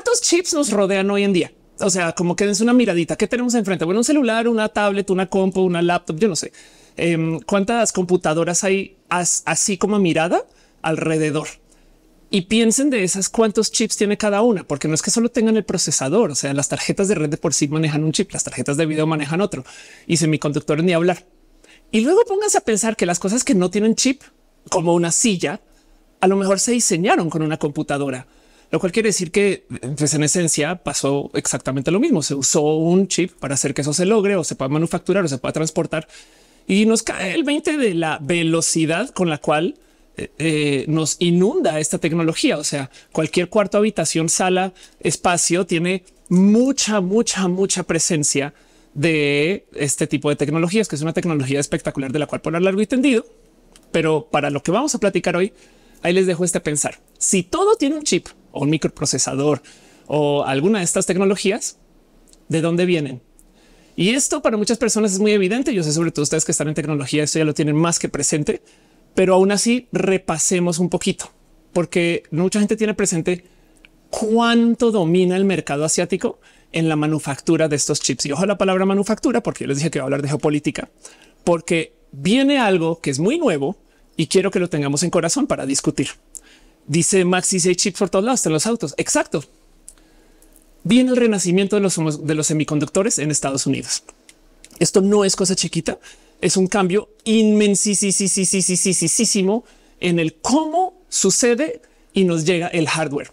¿Cuántos chips nos rodean hoy en día? O sea, como que es una miradita. ¿Qué tenemos enfrente? Bueno, un celular, una tablet, una compu, una laptop, yo no sé. Em, ¿Cuántas computadoras hay así como mirada alrededor? y piensen de esas cuántos chips tiene cada una, porque no es que solo tengan el procesador, o sea, las tarjetas de red de por sí manejan un chip, las tarjetas de video manejan otro y semiconductores ni hablar. Y luego pónganse a pensar que las cosas que no tienen chip, como una silla, a lo mejor se diseñaron con una computadora lo cual quiere decir que pues, en esencia pasó exactamente lo mismo. Se usó un chip para hacer que eso se logre o se pueda manufacturar o se pueda transportar y nos cae el 20 de la velocidad con la cual eh, eh, nos inunda esta tecnología. O sea, cualquier cuarto, habitación, sala, espacio tiene mucha, mucha, mucha presencia de este tipo de tecnologías, que es una tecnología espectacular de la cual por largo y tendido. Pero para lo que vamos a platicar hoy, ahí les dejo este pensar. Si todo tiene un chip, o un microprocesador o alguna de estas tecnologías, ¿de dónde vienen? Y esto para muchas personas es muy evidente. Yo sé sobre todo ustedes que están en tecnología, esto ya lo tienen más que presente, pero aún así repasemos un poquito, porque mucha gente tiene presente cuánto domina el mercado asiático en la manufactura de estos chips. Y ojo a la palabra manufactura, porque yo les dije que iba a hablar de geopolítica, porque viene algo que es muy nuevo y quiero que lo tengamos en corazón para discutir. Dice Maxi chips por todos lados, en los autos. Exacto. Viene el renacimiento de los, de los semiconductores en Estados Unidos. Esto no es cosa chiquita, es un cambio inmensísimo en el cómo sucede y nos llega el hardware.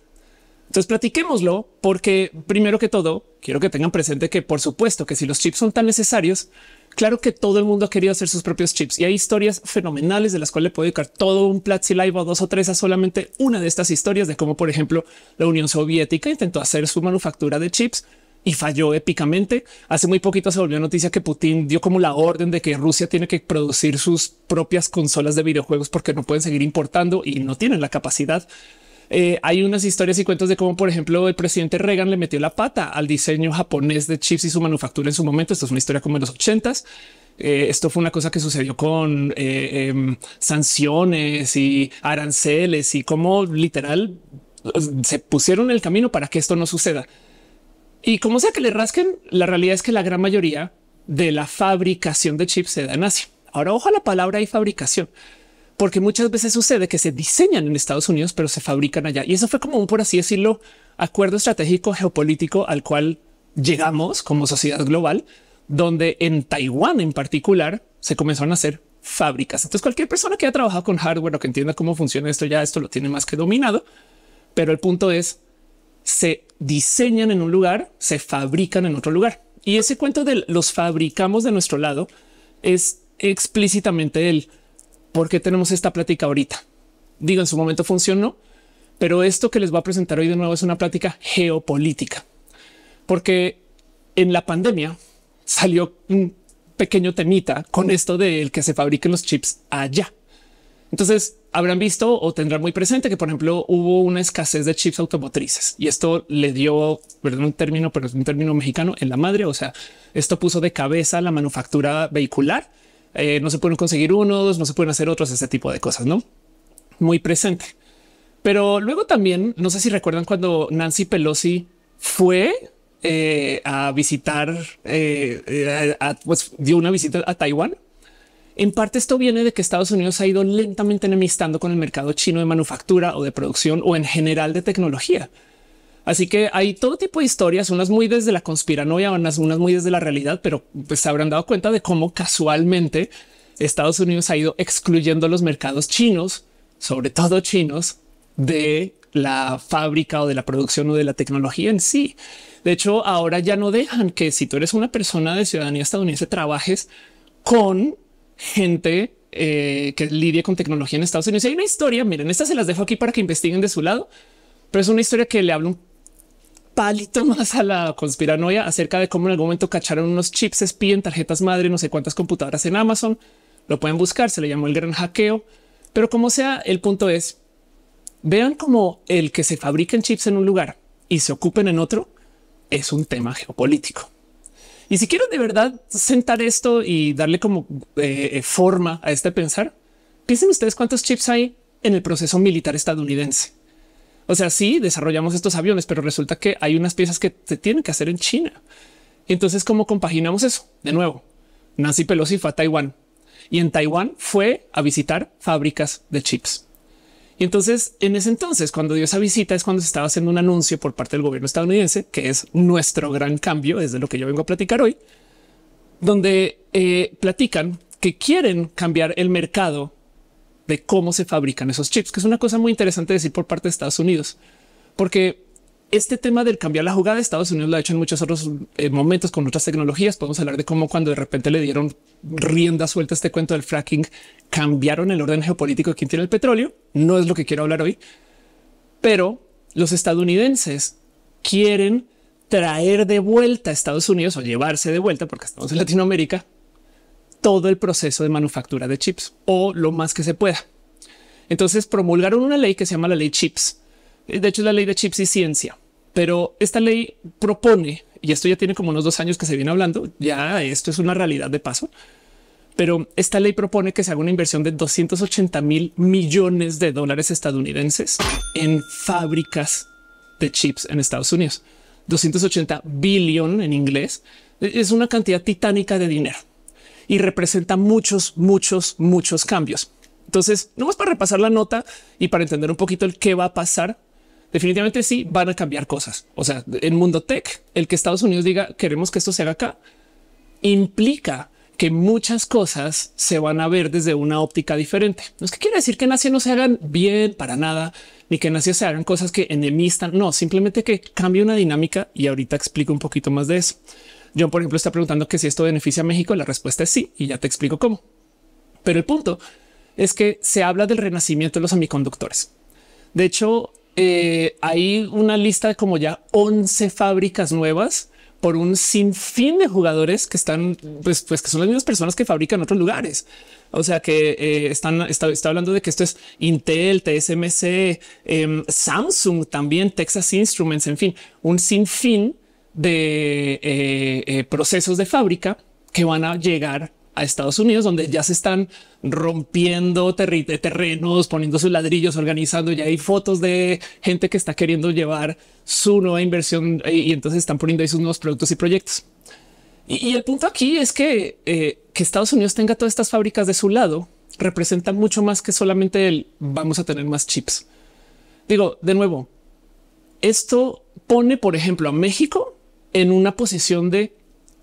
Entonces platiquémoslo porque primero que todo quiero que tengan presente que por supuesto que si los chips son tan necesarios, Claro que todo el mundo ha querido hacer sus propios chips y hay historias fenomenales de las cuales le puedo dedicar todo un Platzi Live o dos o tres a solamente una de estas historias de cómo, por ejemplo, la Unión Soviética intentó hacer su manufactura de chips y falló épicamente. Hace muy poquito se volvió noticia que Putin dio como la orden de que Rusia tiene que producir sus propias consolas de videojuegos porque no pueden seguir importando y no tienen la capacidad. Eh, hay unas historias y cuentos de cómo, por ejemplo, el presidente Reagan le metió la pata al diseño japonés de chips y su manufactura en su momento. Esto es una historia como en los ochentas. Eh, esto fue una cosa que sucedió con eh, em, sanciones y aranceles y cómo literal se pusieron el camino para que esto no suceda. Y como sea que le rasquen, la realidad es que la gran mayoría de la fabricación de chips se da en Asia. Ahora, ojo a la palabra y fabricación, porque muchas veces sucede que se diseñan en Estados Unidos, pero se fabrican allá. Y eso fue como un, por así decirlo, acuerdo estratégico geopolítico al cual llegamos como sociedad global, donde en Taiwán en particular se comenzaron a hacer fábricas. Entonces cualquier persona que haya trabajado con hardware o que entienda cómo funciona esto, ya esto lo tiene más que dominado. Pero el punto es, se diseñan en un lugar, se fabrican en otro lugar. Y ese cuento de los fabricamos de nuestro lado es explícitamente el ¿por qué tenemos esta plática ahorita? Digo, en su momento funcionó, pero esto que les voy a presentar hoy de nuevo es una plática geopolítica, porque en la pandemia salió un pequeño temita con esto de que se fabriquen los chips allá. Entonces habrán visto o tendrán muy presente que, por ejemplo, hubo una escasez de chips automotrices y esto le dio, perdón, un término, pero es un término mexicano en la madre. O sea, esto puso de cabeza la manufactura vehicular eh, no se pueden conseguir unos, no se pueden hacer otros, ese tipo de cosas, ¿no? Muy presente. Pero luego también, no sé si recuerdan cuando Nancy Pelosi fue eh, a visitar, eh, pues dio una visita a Taiwán. En parte esto viene de que Estados Unidos ha ido lentamente enemistando con el mercado chino de manufactura o de producción o en general de tecnología. Así que hay todo tipo de historias, unas muy desde la conspiranoia, unas, muy desde la realidad, pero pues se habrán dado cuenta de cómo casualmente Estados Unidos ha ido excluyendo los mercados chinos, sobre todo chinos, de la fábrica o de la producción o de la tecnología en sí. De hecho, ahora ya no dejan que si tú eres una persona de ciudadanía estadounidense trabajes con gente eh, que lidia con tecnología en Estados Unidos. Y hay una historia, miren, estas se las dejo aquí para que investiguen de su lado, pero es una historia que le hablo. un palito más a la conspiranoia acerca de cómo en algún momento cacharon unos chips en tarjetas madre, no sé cuántas computadoras en Amazon. Lo pueden buscar, se le llamó el gran hackeo. Pero como sea, el punto es, vean como el que se fabriquen chips en un lugar y se ocupen en otro es un tema geopolítico. Y si quiero de verdad sentar esto y darle como eh, forma a este pensar, piensen ustedes cuántos chips hay en el proceso militar estadounidense. O sea, sí desarrollamos estos aviones, pero resulta que hay unas piezas que se tienen que hacer en China. Entonces, ¿cómo compaginamos eso? De nuevo, Nancy Pelosi fue a Taiwán y en Taiwán fue a visitar fábricas de chips. Y entonces, en ese entonces, cuando dio esa visita, es cuando se estaba haciendo un anuncio por parte del gobierno estadounidense, que es nuestro gran cambio, desde lo que yo vengo a platicar hoy, donde eh, platican que quieren cambiar el mercado de cómo se fabrican esos chips, que es una cosa muy interesante decir por parte de Estados Unidos, porque este tema del cambiar la jugada de Estados Unidos lo ha hecho en muchos otros eh, momentos con otras tecnologías. Podemos hablar de cómo cuando de repente le dieron rienda suelta este cuento del fracking, cambiaron el orden geopolítico de quién tiene el petróleo. No es lo que quiero hablar hoy, pero los estadounidenses quieren traer de vuelta a Estados Unidos o llevarse de vuelta, porque estamos en Latinoamérica, todo el proceso de manufactura de chips o lo más que se pueda. Entonces promulgaron una ley que se llama la ley chips. Eh, de hecho, la ley de chips y ciencia, pero esta ley propone, y esto ya tiene como unos dos años que se viene hablando, ya esto es una realidad de paso, pero esta ley propone que se haga una inversión de 280 mil millones de dólares estadounidenses en fábricas de chips en Estados Unidos. 280 Billion en inglés e, es una cantidad titánica de dinero y representa muchos, muchos, muchos cambios. Entonces, no más para repasar la nota y para entender un poquito el qué va a pasar, definitivamente sí van a cambiar cosas. O sea, en mundo tech, el que Estados Unidos diga queremos que esto se haga acá, implica que muchas cosas se van a ver desde una óptica diferente. No es que quiere decir que en no se hagan bien para nada, ni que en se hagan cosas que enemistan. No, simplemente que cambie una dinámica y ahorita explico un poquito más de eso. Yo, por ejemplo, está preguntando que si esto beneficia a México. La respuesta es sí, y ya te explico cómo. Pero el punto es que se habla del renacimiento de los semiconductores. De hecho, eh, hay una lista de como ya 11 fábricas nuevas por un sinfín de jugadores que están, pues, pues que son las mismas personas que fabrican en otros lugares. O sea que eh, están, está, hablando de que esto es Intel, TSMC, em, Samsung también, Texas Instruments, en fin, un sinfín de eh, eh, procesos de fábrica que van a llegar a Estados Unidos, donde ya se están rompiendo terrenos, poniendo sus ladrillos, organizando. Ya hay fotos de gente que está queriendo llevar su nueva inversión y, entonces están poniendo ahí sus nuevos productos y proyectos. Y, el punto aquí es que, eh, que Estados Unidos tenga todas estas fábricas de su lado representa mucho más que solamente el vamos a tener más chips. Digo, de nuevo, esto pone, por ejemplo, a México en una posición de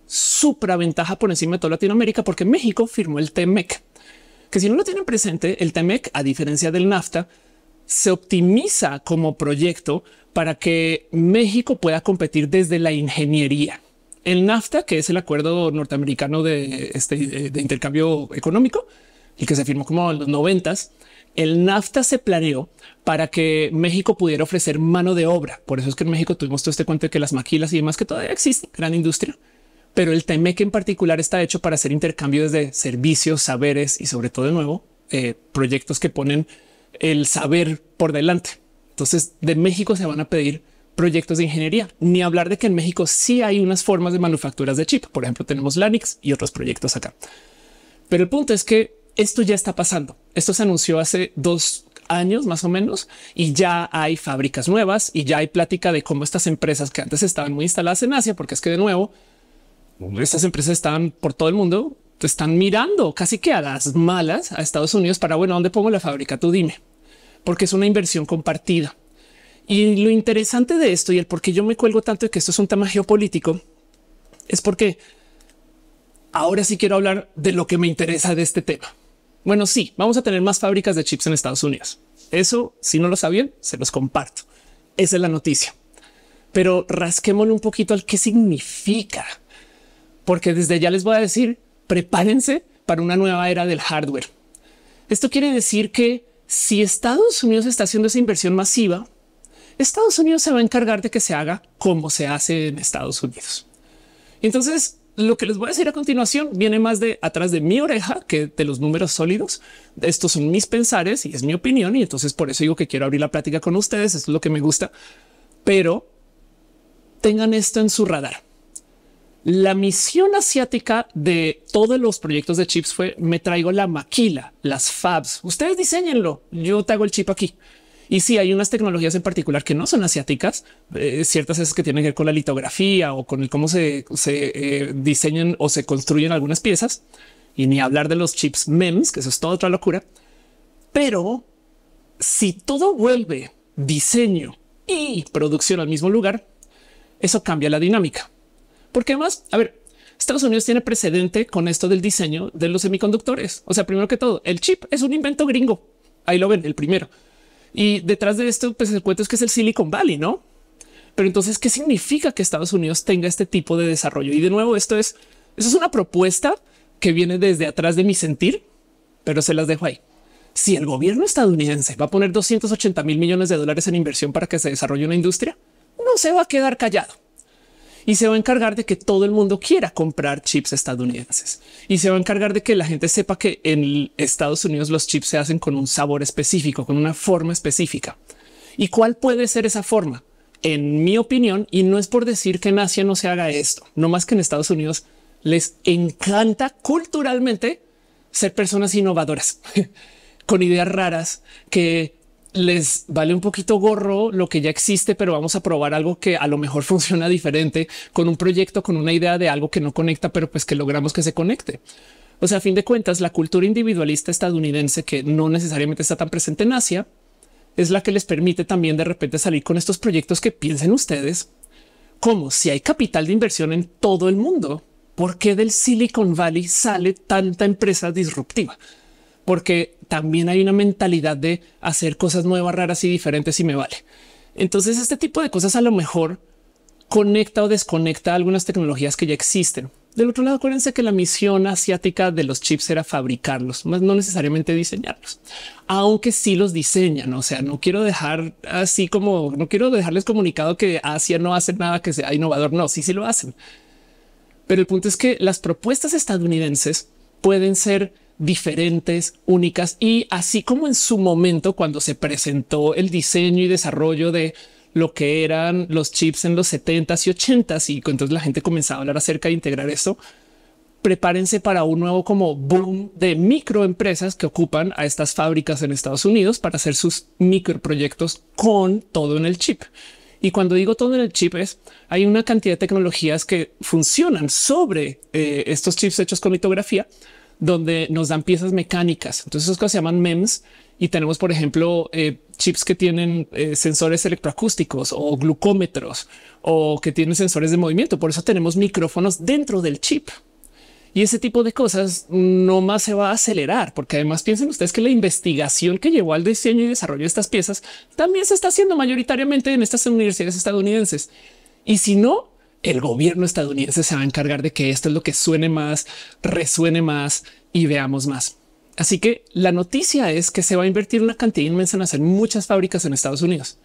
supraventaja por encima de toda Latinoamérica, porque México firmó el TEMEC, que si no lo tienen presente, el TEMEC, a diferencia del NAFTA, se optimiza como proyecto para que México pueda competir desde la ingeniería. El NAFTA, que es el acuerdo norteamericano de, este, de intercambio económico y que se firmó como en los noventas, el NAFTA se planeó para que México pudiera ofrecer mano de obra. Por eso es que en México tuvimos todo este cuento de que las maquilas y demás que todavía existen, gran industria. Pero el que en particular está hecho para hacer intercambios de servicios, saberes y sobre todo de nuevo eh, proyectos que ponen el saber por delante. Entonces de México se van a pedir proyectos de ingeniería, ni hablar de que en México sí hay unas formas de manufacturas de chip. Por ejemplo, tenemos Lanix y otros proyectos acá. Pero el punto es que esto ya está pasando. Esto se anunció hace dos años más o menos y ya hay fábricas nuevas y ya hay plática de cómo estas empresas que antes estaban muy instaladas en Asia, porque es que de nuevo estas empresas están por todo el mundo, te están mirando casi que a las malas a Estados Unidos para bueno, ¿dónde pongo la fábrica? Tú dime, porque es una inversión compartida. Y lo interesante de esto y el por qué yo me cuelgo tanto de que esto es un tema geopolítico es porque ahora sí quiero hablar de lo que me interesa de este tema bueno, sí, vamos a tener más fábricas de chips en Estados Unidos. Eso, si no lo sabían, se los comparto. Esa es la noticia. Pero rasquémosle un poquito al qué significa. Porque desde ya les voy a decir, prepárense para una nueva era del hardware. Esto quiere decir que si Estados Unidos está haciendo esa inversión masiva, Estados Unidos se va a encargar de que se haga como se hace en Estados Unidos. Entonces, lo que les voy a decir a continuación viene más de atrás de mi oreja que de los números sólidos. Estos son mis pensares y es mi opinión. Y entonces por eso digo que quiero abrir la plática con ustedes. Esto es lo que me gusta, pero tengan esto en su radar. La misión asiática de todos los proyectos de chips fue me traigo la maquila, las fabs. Ustedes diseñenlo. Yo te hago el chip aquí. Y si hay unas tecnologías en particular que no son asiáticas, eh, ciertas es que tienen que ver con la litografía o con el cómo se, eh, diseñan o se construyen algunas piezas. Y ni hablar de los chips MEMS, que eso es toda otra locura. Pero si todo vuelve diseño y producción al mismo lugar, eso cambia la dinámica. Porque además a ver, Estados Unidos tiene precedente con esto del diseño de los semiconductores. O sea, primero que todo, el chip es un invento gringo. Ahí lo ven, el primero. Y detrás de esto, pues el cuento es que es el Silicon Valley, ¿no? Pero entonces, ¿qué significa que Estados Unidos tenga este tipo de desarrollo? Y de nuevo, esto es, eso es una propuesta que viene desde atrás de mi sentir, pero se las dejo ahí. Si el gobierno estadounidense va a poner 280 mil millones de dólares en inversión para que se desarrolle una industria, no se va a quedar callado y se va a encargar de que todo el mundo quiera comprar chips estadounidenses y se va a encargar de que la gente sepa que en Estados Unidos los chips se hacen con un sabor específico, con una forma específica. ¿Y cuál puede ser esa forma? En mi opinión, y no es por decir que en Asia no se haga esto, no más que en Estados Unidos les encanta culturalmente ser personas innovadoras, con ideas raras que les vale un poquito gorro lo que ya existe, pero vamos a probar algo que a lo mejor funciona diferente con un proyecto, con una idea de algo que no conecta, pero pues que logramos que se conecte. O sea, a fin de cuentas, la cultura individualista estadounidense que no necesariamente está tan presente en Asia es la que les permite también de repente salir con estos proyectos que piensen ustedes como si hay capital de inversión en todo el mundo. ¿Por qué del Silicon Valley sale tanta empresa disruptiva? Porque también hay una mentalidad de hacer cosas nuevas, raras y diferentes y me vale. Entonces este tipo de cosas a lo mejor conecta o desconecta algunas tecnologías que ya existen. Del otro lado, acuérdense que la misión asiática de los chips era fabricarlos, más no necesariamente diseñarlos, aunque sí los diseñan. O sea, no quiero dejar así como no quiero dejarles comunicado que Asia no hace nada que sea innovador. No, sí, sí lo hacen. Pero el punto es que las propuestas estadounidenses pueden ser diferentes, únicas y así como en su momento cuando se presentó el diseño y desarrollo de lo que eran los chips en los 70s y 80s y entonces la gente comenzaba a hablar acerca de integrar esto, prepárense para un nuevo como boom de microempresas que ocupan a estas fábricas en Estados Unidos para hacer sus microproyectos con todo en el chip. Y cuando digo todo en el chip es, hay una cantidad de tecnologías que funcionan sobre eh, estos chips hechos con litografía, donde nos dan piezas mecánicas. Entonces, esas cosas se llaman MEMS y tenemos, por ejemplo, eh, chips que tienen eh, sensores electroacústicos o glucómetros o que tienen sensores de movimiento. Por eso tenemos micrófonos dentro del chip. Y ese tipo de cosas no más se va a acelerar, porque además piensen ustedes que la investigación que llevó al diseño y desarrollo de estas piezas también se está haciendo mayoritariamente en estas universidades estadounidenses. Y si no, el gobierno estadounidense se va a encargar de que esto es lo que suene más, resuene más y veamos más. Así que la noticia es que se va a invertir una cantidad inmensa en hacer muchas fábricas en Estados Unidos.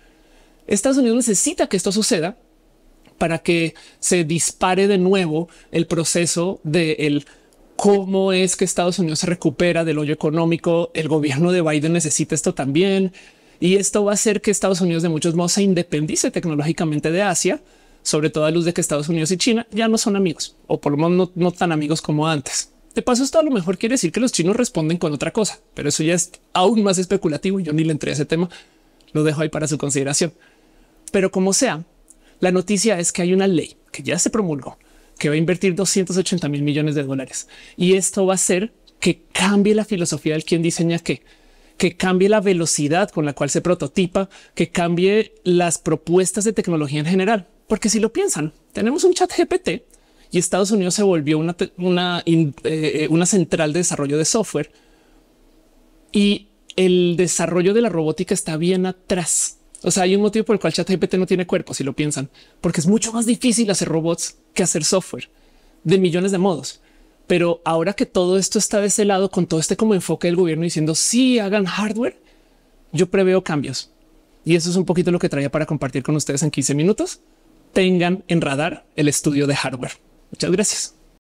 Estados Unidos necesita que esto suceda para que se dispare de nuevo el proceso de cómo es que Estados Unidos se recupera del hoyo económico. El gobierno de Biden necesita esto también. Y esto va a hacer que Estados Unidos de muchos modos se independice tecnológicamente de Asia sobre todo a luz de que Estados Unidos y China ya no son amigos, o por lo menos no, tan amigos como antes. De paso, esto a lo mejor quiere decir que los chinos responden con otra cosa, pero eso ya es aún más especulativo y yo ni le entré a ese tema. Lo dejo ahí para su consideración. Pero como sea, la noticia es que hay una ley que ya se promulgó que va a invertir 280 mil millones de dólares y esto va a hacer que cambie la filosofía del quien diseña qué, que cambie la velocidad con la cual se prototipa, que cambie las propuestas de tecnología en general. Porque si lo piensan, tenemos un chat GPT y Estados Unidos se volvió una, eh, eh, una, central de desarrollo de software y el desarrollo de la robótica está bien atrás. O sea, hay un motivo por el cual ChatGPT no tiene cuerpo, si lo piensan, porque es mucho más difícil hacer robots que hacer software de millones de modos. Pero ahora que todo esto está de ese lado, con todo este como enfoque del gobierno diciendo si sí, hagan hardware, yo preveo cambios. Y eso es un poquito lo que traía para compartir con ustedes en 15 minutos tengan en radar el estudio de hardware. Muchas gracias.